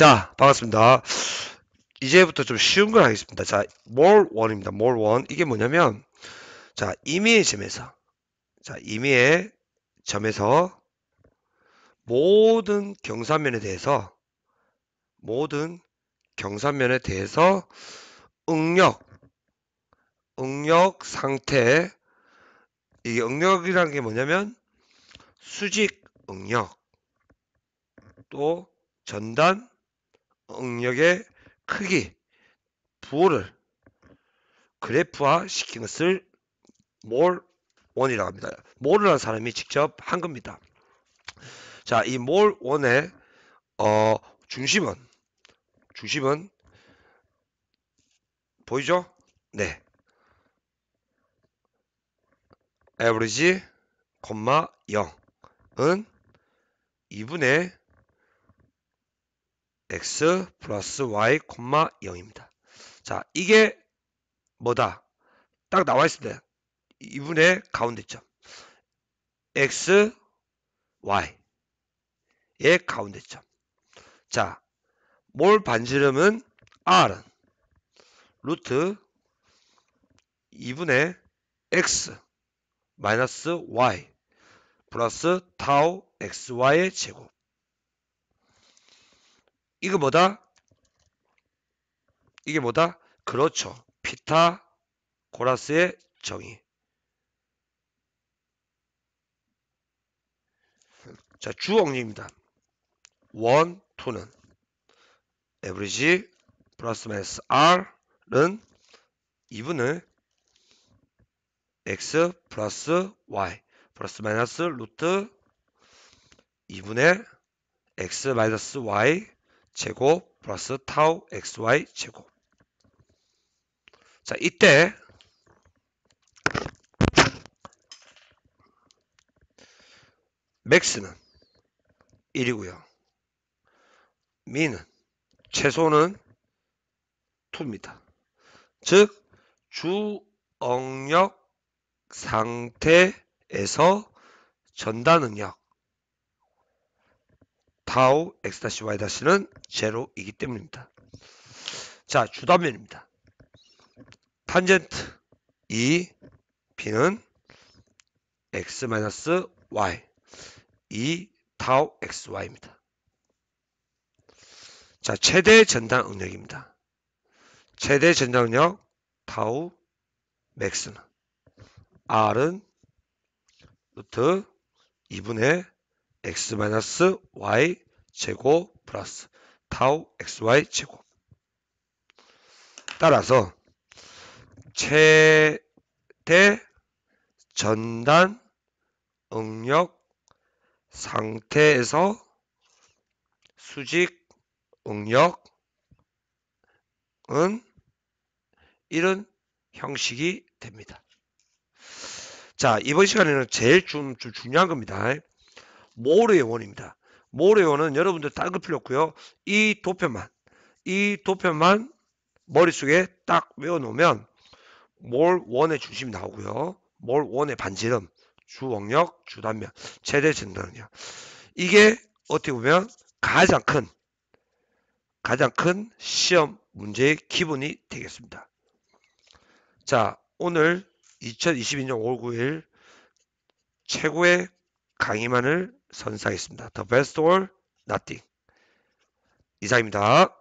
자, 반갑습니다. 이제부터 좀 쉬운 걸 하겠습니다. 자, more o 입니다 more o 이게 뭐냐면, 자, 임의의 점에서, 자, 임의의 점에서 모든 경사면에 대해서, 모든 경사면에 대해서 응력, 응력 상태, 이게 응력이라는 게 뭐냐면, 수직 응력, 또 전단 응력의 크기, 부호를 그래프화 시킨 것을 몰원이라고 합니다. 몰이라는 사람이 직접 한 겁니다. 자, 이 몰원의 어, 중심은 중심은 보이죠? 네. 에 v 리지 a 마 0은 2분의 x 플러스 y, 콤마 0입니다. 자, 이게 뭐다? 딱 나와 있을 때 이분의 가운데점 x, y의 가운데점 자, 몰 반지름은 r 루트 2분의 x 마이너스 y 플러스 타우 xy의 제곱 이거 뭐다? 이게 뭐다? 그렇죠. 피타고라스의 정의. 자, 주억리입니다. 원, 투는 에브리지 플러스 마이너스 R은 이분을 X 플러스 Y 플러스 마이너스 루트 2분의 X 마이너스 Y 제곱 플러스 타우 xy 제곱 자 이때 맥스는 1이고요 미는 최소는 2입니다 즉 주억력 상태에서 전단응력 다우 x-y-는 다시 다시 제로이기 때문입니다. 자, 주단면입니다. 탄젠트 E B는 x-y E 타우 xy입니다. 자, 최대 전단 응력입니다. 최대 전단 응력 타우 맥스는 R은 루트 2분의 x 마이너스 y 제곱 플러스 타우 xy 제곱 따라서 최대 전단 응력 상태에서 수직 응력은 이런 형식이 됩니다. 자 이번 시간에는 제일 좀, 좀 중요한 겁니다. 모래의 원입니다. 모래의 원은 여러분들 딸것 필요 없고요. 이 도표만 이 도표만 머릿속에 딱 외워놓으면 몰 원의 중심이 나오고요. 몰 원의 반지름, 주원력, 주단면, 최대 진단은요. 이게 어떻게 보면 가장 큰 가장 큰 시험 문제의 기본이 되겠습니다. 자, 오늘 2022년 5월 9일 최고의 강의만을 선사했습니다. The best or nothing. 이상입니다.